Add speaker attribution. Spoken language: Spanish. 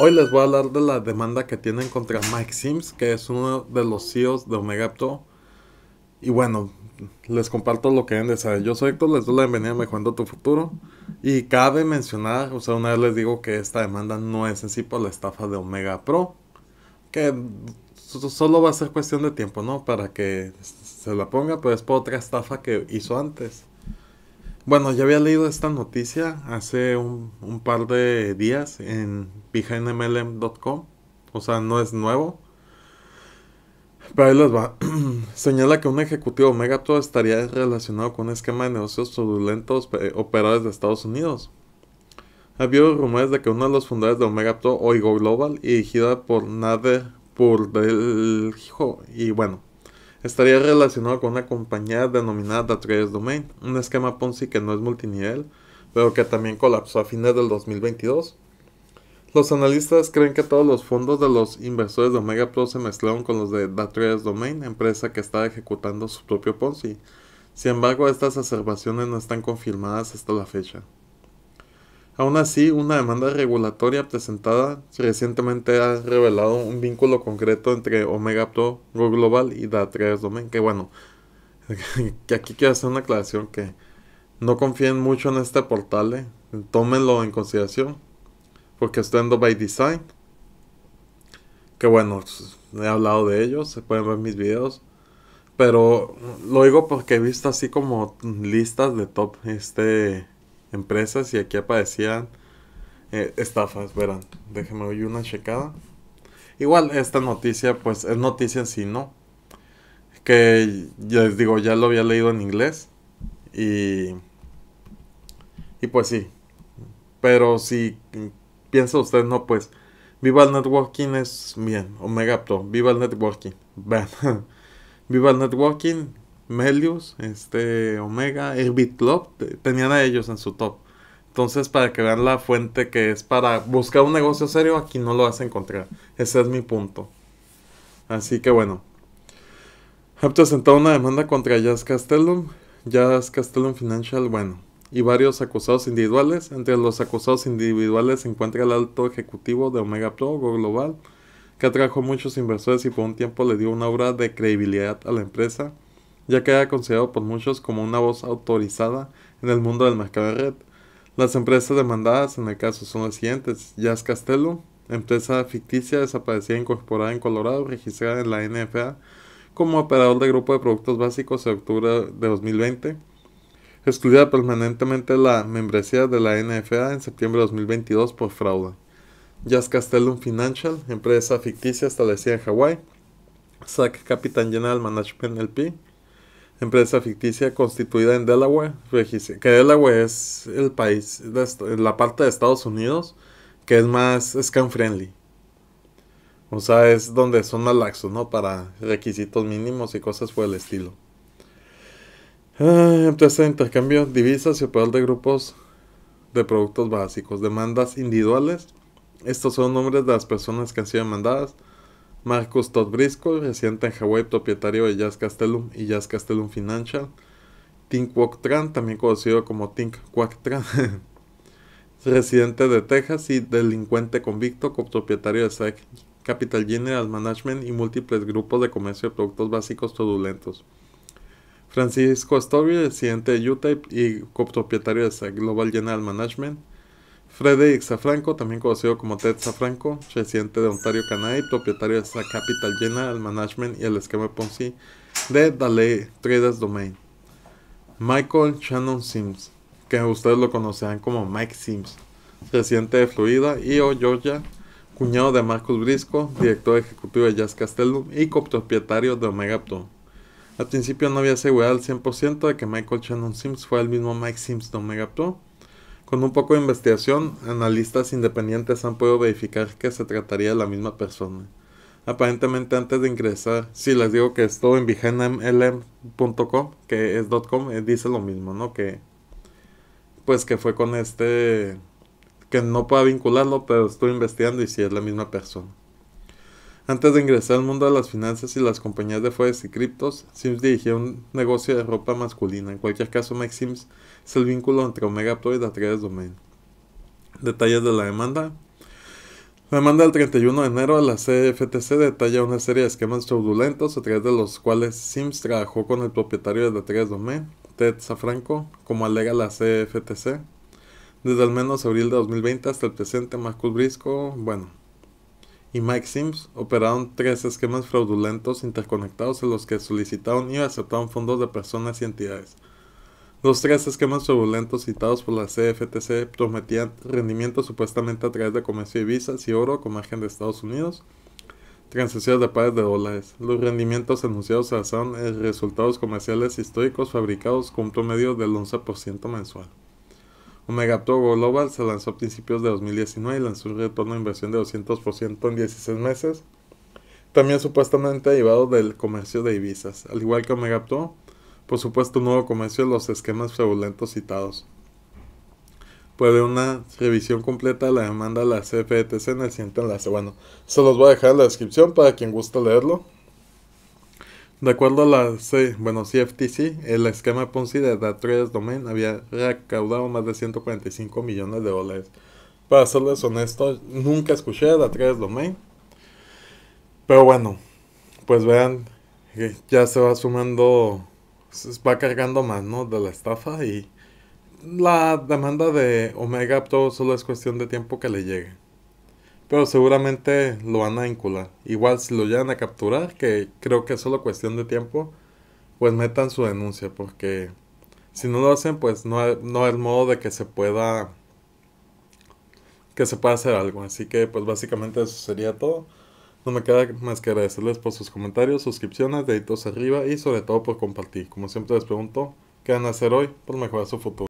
Speaker 1: Hoy les voy a hablar de la demanda que tienen contra Mike Sims, que es uno de los CEOs de Omega Pro. Y bueno, les comparto lo que deben de saber. Yo soy Héctor, les doy la bienvenida a Mejorando tu Futuro. Y cabe mencionar, o sea, una vez les digo que esta demanda no es en sí por la estafa de Omega Pro, que solo va a ser cuestión de tiempo, ¿no? Para que se la ponga, pero es por otra estafa que hizo antes. Bueno, ya había leído esta noticia hace un, par de días en behindmlm.com. O sea, no es nuevo. Pero ahí les va. Señala que un ejecutivo Omegato estaría relacionado con un esquema de negocios turbulentos operadores de Estados Unidos. Ha habido rumores de que uno de los fundadores de Omega Oigo Global, dirigida por Nader hijo y bueno, estaría relacionado con una compañía denominada Traders Domain, un esquema Ponzi que no es multinivel, pero que también colapsó a fines del 2022. Los analistas creen que todos los fondos de los inversores de Omega Pro se mezclaron con los de Traders Domain, empresa que estaba ejecutando su propio Ponzi. Sin embargo, estas observaciones no están confirmadas hasta la fecha. Aún así, una demanda regulatoria presentada recientemente ha revelado un vínculo concreto entre Omega Pro, Global y data 3 Domain. Que bueno, que aquí quiero hacer una aclaración que no confíen mucho en este portal. Eh. Tómenlo en consideración. Porque estoy en by Design. Que bueno, he hablado de ellos. Se pueden ver mis videos. Pero lo digo porque he visto así como listas de top. Este empresas y aquí aparecían eh, estafas. Verán, déjenme oír una checada. Igual esta noticia, pues es noticia en sí, ¿no? Que ya les digo, ya lo había leído en inglés. Y, y pues sí. Pero si piensa usted, no, pues Viva el Networking es bien, Omega Pro, Viva el Networking. Viva el Networking Melius, este Omega, el tenían a ellos en su top. Entonces, para que vean la fuente que es para buscar un negocio serio, aquí no lo vas a encontrar. Ese es mi punto. Así que bueno. Ha presentado una demanda contra Jazz Castellum, Jazz Castellum Financial, bueno, y varios acusados individuales. Entre los acusados individuales se encuentra el alto ejecutivo de Omega Pro Global, que atrajo muchos inversores y por un tiempo le dio una obra de credibilidad a la empresa ya que era considerado por muchos como una voz autorizada en el mundo del mercado de red. Las empresas demandadas en el caso son las siguientes: Jazz Castello, empresa ficticia desaparecida e incorporada en Colorado, registrada en la NFA como operador de grupo de productos básicos en octubre de 2020, excluida permanentemente la membresía de la NFA en septiembre de 2022 por fraude. Jazz Castellum Financial, empresa ficticia establecida en Hawái, SAC Capital General Management LP, empresa ficticia constituida en Delaware, que Delaware es el país, la parte de Estados Unidos que es más scam friendly. O sea, es donde son más laxos, ¿no? Para requisitos mínimos y cosas por el estilo. Ah, empresa de intercambio, divisas y operador de grupos de productos básicos, demandas individuales. Estos son nombres de las personas que han sido demandadas. Marcus Todd Briscoe, residente en Hawái, propietario de Jazz Castellum y Jazz Castellum Financial. Tink Tran, también conocido como Tink Tran, residente de Texas y delincuente convicto, copropietario de SAC Capital General Management y múltiples grupos de comercio de productos básicos todulentos. Francisco Story, residente de Utah y copropietario de SAC Global General Management. Frederick Safranco, también conocido como Ted Safranco, presidente de Ontario, Canadá y propietario de esta Capital Llena, el management y el esquema Ponzi de Dale Traders Domain. Michael Shannon Sims, que ustedes lo conocerán como Mike Sims, presidente de Florida y o Georgia, cuñado de Marcus Brisco, director ejecutivo de Jazz Castellum y copropietario de Omega Al principio no había seguridad al 100% de que Michael Shannon Sims fue el mismo Mike Sims de Omega con un poco de investigación, analistas independientes han podido verificar que se trataría de la misma persona. Aparentemente antes de ingresar, si les digo que esto en vigenmlm.com, que es .com, eh, dice lo mismo, ¿no? Que pues que fue con este que no pueda vincularlo, pero estoy investigando y si es la misma persona. Antes de ingresar al mundo de las finanzas y las compañías de fuentes y criptos, Sims dirigía un negocio de ropa masculina. En cualquier caso, Mike Sims es el vínculo entre Omega Pro y la Domain. Detalles de la demanda. La demanda del 31 de enero a la CFTC detalla una serie de esquemas fraudulentos, a través de los cuales Sims trabajó con el propietario de la Domain, Ted Safranco, como alega la CFTC. Desde al menos abril de 2020 hasta el presente, Marcus Brisco, bueno, y Mike Sims operaron tres esquemas fraudulentos interconectados en los que solicitaban y aceptaban fondos de personas y entidades. Los tres esquemas fraudulentos citados por la CFTC prometían rendimientos supuestamente a través de comercio de visas y oro con margen de Estados Unidos, transacciones de pares de dólares. Los rendimientos anunciados se basaron en resultados comerciales históricos fabricados con un promedio del 11% mensual. Omega Global se lanzó a principios de 2019 y lanzó un retorno de inversión de 200% en 16 meses, también supuestamente derivado del comercio de divisas, al igual que Omega por supuesto un nuevo comercio de los esquemas fraudulentos citados. Puede una revisión completa de la demanda de la CFTC en el siguiente enlace. Bueno, se los voy a dejar en la descripción para quien guste leerlo. De acuerdo a la bueno, CFTC, el esquema Ponzi de Datrias Domain había recaudado más de 145 millones de dólares. Para serles honesto, nunca escuché de Domain. Pero bueno, pues vean, eh, ya se va sumando, se va cargando más, ¿no? De la estafa y la demanda de Omega todo solo es cuestión de tiempo que le llegue. Pero seguramente lo van a vincular. Igual si lo llegan a capturar, que creo que es solo cuestión de tiempo, pues metan su denuncia, porque si no lo hacen, pues no hay, no hay modo de que se pueda que se pueda hacer algo. Así que pues básicamente eso sería todo. No me queda más que agradecerles por sus comentarios, suscripciones, deditos arriba y sobre todo por compartir. Como siempre les pregunto, ¿qué van a hacer hoy por mejorar su futuro?